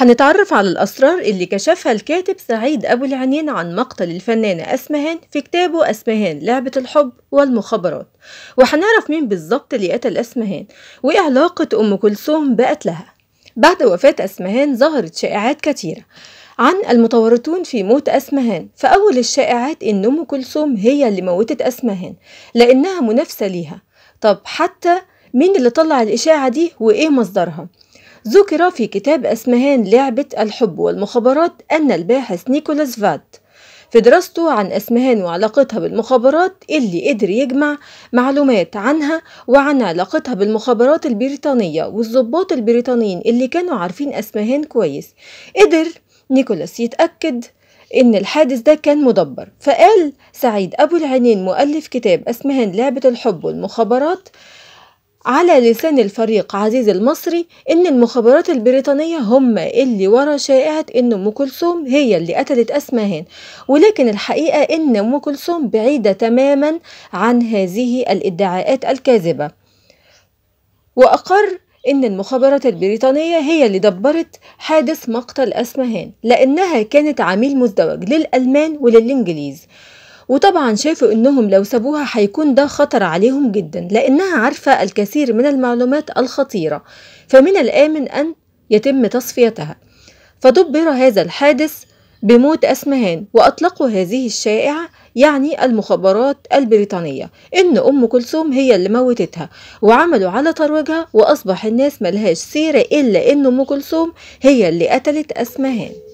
هنتعرف على الأسرار اللي كشفها الكاتب سعيد أبو العنين عن مقتل الفنانة أسمهان في كتابه أسمهان لعبة الحب والمخابرات وهنعرف مين بالظبط اللي قتل أسمهان وإيه علاقة أم كلثوم بقتلها بعد وفاة أسمهان ظهرت شائعات كتيرة عن المتورطون في موت أسمهان فأول الشائعات إن أم كلثوم هي اللي موتت أسمهان لأنها منافسة ليها طب حتى مين اللي طلع الإشاعة دي وإيه مصدرها ذكر في كتاب أسمهان لعبة الحب والمخابرات أن الباحث نيكولاس فات في دراسته عن أسمهان وعلاقتها بالمخابرات اللي قدر يجمع معلومات عنها وعن علاقتها بالمخابرات البريطانية والضباط البريطانيين اللي كانوا عارفين أسمهان كويس قدر نيكولاس يتأكد إن الحادث ده كان مدبر فقال سعيد أبو العينين مؤلف كتاب أسمهان لعبة الحب والمخابرات على لسان الفريق عزيز المصري إن المخابرات البريطانية هم اللي ورا شائعة إن أم كلثوم هي اللي قتلت أسمهان ولكن الحقيقة إن أم كلثوم بعيدة تماما عن هذه الادعاءات الكاذبة وأقر إن المخابرات البريطانية هي اللي دبرت حادث مقتل أسمهان لأنها كانت عميل مزدوج للألمان وللإنجليز وطبعا شافوا انهم لو سابوها هيكون ده خطر عليهم جدا لانها عارفة الكثير من المعلومات الخطيرة فمن الامن ان يتم تصفيتها فدبر هذا الحادث بموت أسمهان وأطلقوا هذه الشائعة يعني المخابرات البريطانية إن أم كلثوم هي اللي موتتها وعملوا على ترويجها وأصبح الناس ملهاش سيرة إلا إن أم كلثوم هي اللي قتلت أسمهان